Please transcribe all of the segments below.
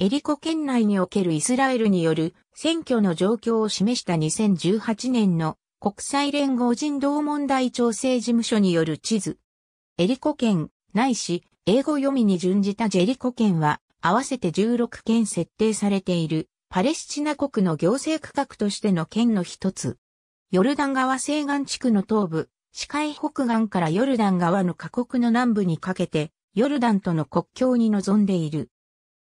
エリコ県内におけるイスラエルによる選挙の状況を示した2018年の国際連合人道問題調整事務所による地図。エリコ県、ないし、英語読みに準じたジェリコ県は、合わせて16県設定されている、パレスチナ国の行政区画としての県の一つ。ヨルダン川西岸地区の東部、視界北岸からヨルダン川の河国の南部にかけて、ヨルダンとの国境に臨んでいる。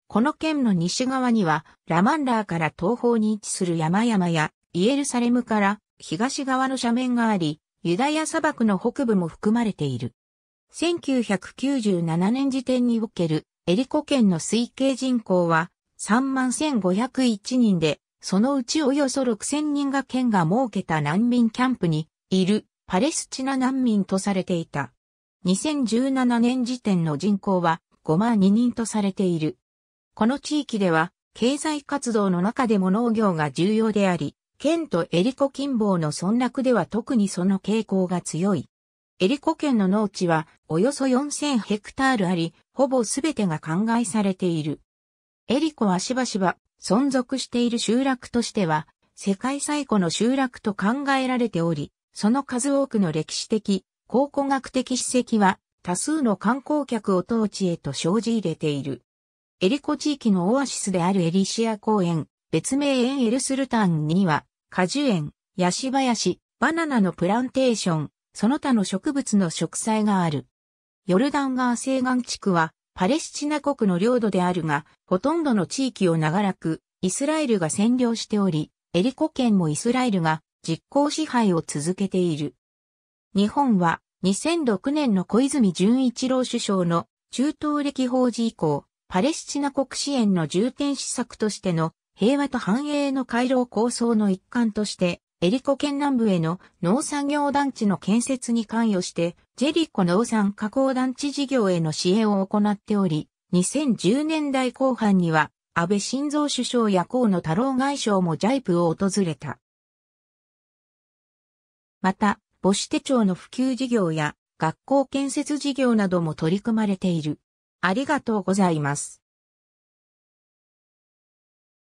この県の西側には、ラマンラーから東方に位置する山々や、イエルサレムから東側の斜面があり、ユダヤ砂漠の北部も含まれている。1997年時点におけるエリコ県の推計人口は31,501人で、そのうちおよそ6,000人が県が設けた難民キャンプにいるパレスチナ難民とされていた。2017年時点の人口は5万2人とされている。この地域では、経済活動の中でも農業が重要であり、県とエリコ近傍の村落では特にその傾向が強い。エリコ県の農地はおよそ4000ヘクタールあり、ほぼ全てが灌漑されている。エリコはしばしば存続している集落としては、世界最古の集落と考えられており、その数多くの歴史的、考古学的史跡は多数の観光客を当地へと生じ入れている。エリコ地域のオアシスであるエリシア公園、別名園エルスルタンには、果樹園、ヤシ林、バナナのプランテーション、その他の植物の植栽がある。ヨルダン川西岸地区は、パレスチナ国の領土であるが、ほとんどの地域を長らく、イスラエルが占領しており、エリコ県もイスラエルが実効支配を続けている。日本は2006年の小泉純一郎首相の中東歴法事以降、パレスチナ国支援の重点施策としての平和と繁栄の回廊構想の一環として、エリコ県南部への農産業団地の建設に関与して、ジェリコ農産加工団地事業への支援を行っており、2010年代後半には、安倍晋三首相や河野太郎外相もジャイプを訪れた。また、母子手帳の普及事業や学校建設事業なども取り組まれている。ありがとうございます。